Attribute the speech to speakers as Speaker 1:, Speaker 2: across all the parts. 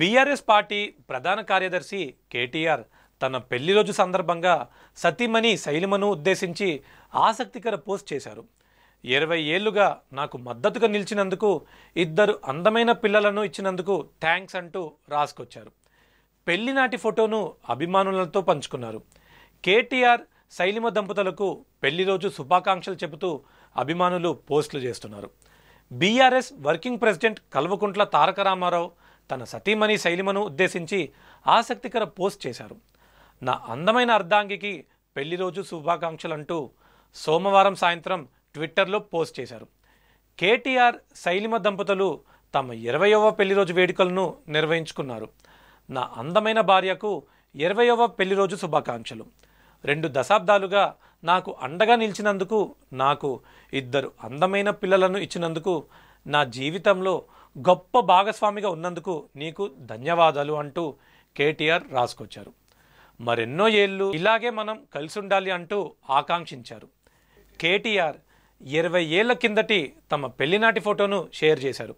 Speaker 1: BRS party ప్రధాన కార్యదర్శి కేటీఆర్ తన పెళ్లి రోజు సందర్భంగా సతీమణి శైలిమను ఉద్దేశించి ఆసక్తికర పోస్ట్ చేశారు ఇరవై ఏళ్లుగా నాకు మద్దతుగా నిలిచినందుకు ఇద్దరు అందమైన పిల్లలను ఇచ్చినందుకు థ్యాంక్స్ అంటూ రాసుకొచ్చారు పెళ్లినాటి ఫోటోను అభిమానులతో పంచుకున్నారు కేటీఆర్ శైలిమ దంపతులకు పెళ్లి రోజు శుభాకాంక్షలు చెబుతూ అభిమానులు పోస్టులు చేస్తున్నారు BRS working president Kalvakuntla Taraka Rama Rao తన సతీమణి శైలిమను ఉద్దేశించి ఆసక్తికర పోస్ట్ చేశారు నా అందమైన అర్ధాంగికి పెళ్లి రోజు శుభాకాంక్షలు అంటూ సోమవారం సాయంత్రం ట్విట్టర్లో పోస్ట్ చేశారు కేటీఆర్ శైలిమ దంపతులు తమ ఇరవయవ పెళ్లి రోజు వేడుకలను నిర్వహించుకున్నారు నా అందమైన భార్యకు ఇరవయవ పెళ్లి రోజు శుభాకాంక్షలు రెండు దశాబ్దాలుగా నాకు అండగా నిలిచినందుకు నాకు ఇద్దరు అందమైన పిల్లలను ఇచ్చినందుకు నా జీవితంలో గొప్ప భాగస్వామిగా ఉన్నందుకు నీకు ధన్యవాదాలు అంటూ కేటీఆర్ రాసుకొచ్చారు మరెన్నో ఏళ్ళు ఇలాగే మనం కలిసి ఉండాలి అంటూ ఆకాంక్షించారు కేటీఆర్ ఇరవై ఏళ్ల కిందటి తమ పెళ్లినాటి ఫోటోను షేర్ చేశారు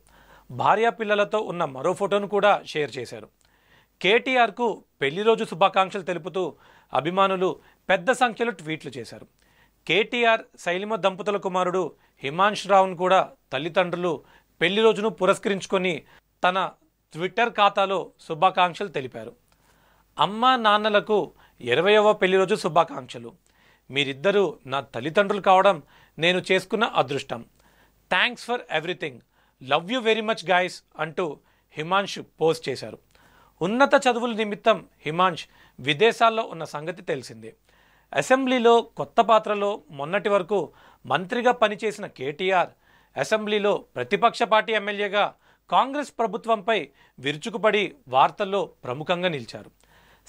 Speaker 1: భార్యా పిల్లలతో ఉన్న మరో ఫోటోను కూడా షేర్ చేశారు కేటీఆర్కు పెళ్లి రోజు శుభాకాంక్షలు తెలుపుతూ అభిమానులు పెద్ద సంఖ్యలో ట్వీట్లు చేశారు కేటీఆర్ శైలిమ దంపతుల కుమారుడు రావును కూడా తల్లిదండ్రులు పెళ్లి రోజును పురస్కరించుకొని తన ట్విట్టర్ ఖాతాలో శుభాకాంక్షలు తెలిపారు అమ్మ నాన్నలకు ఇరవయవ పెళ్లి రోజు శుభాకాంక్షలు మీరిద్దరూ నా తల్లిదండ్రులు కావడం నేను చేసుకున్న అదృష్టం thanks for everything love you very much guys అంటూ హిమాంష్ పోస్ట్ చేశారు ఉన్నత చదువుల నిమిత్తం హిమాంష్ విదేశాల్లో ఉన్న సంగతి తెలిసిందే అసెంబ్లీలో కొత్త పాత్రలో మొన్నటి వరకు మంత్రిగా పనిచేసిన కేటీఆర్ అసెంబ్లీలో ప్రతిపక్ష పార్టీ ఎమ్మెల్యేగా కాంగ్రెస్ ప్రభుత్వంపై విరుచుకుపడి వార్తల్లో ప్రముఖంగా నిలిచారు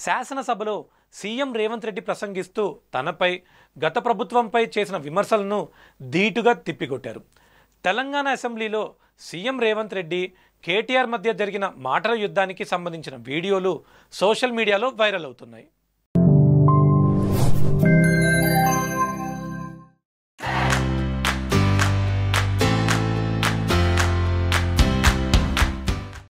Speaker 1: శాసనసభలో సీఎం రేవంత్ రెడ్డి ప్రసంగిస్తూ తనపై గత ప్రభుత్వంపై చేసిన విమర్శలను ధీటుగా తిప్పికొట్టారు తెలంగాణ అసెంబ్లీలో సీఎం రేవంత్ రెడ్డి కేటీఆర్ మధ్య జరిగిన మాటల యుద్ధానికి సంబంధించిన వీడియోలు సోషల్ మీడియాలో వైరల్ అవుతున్నాయి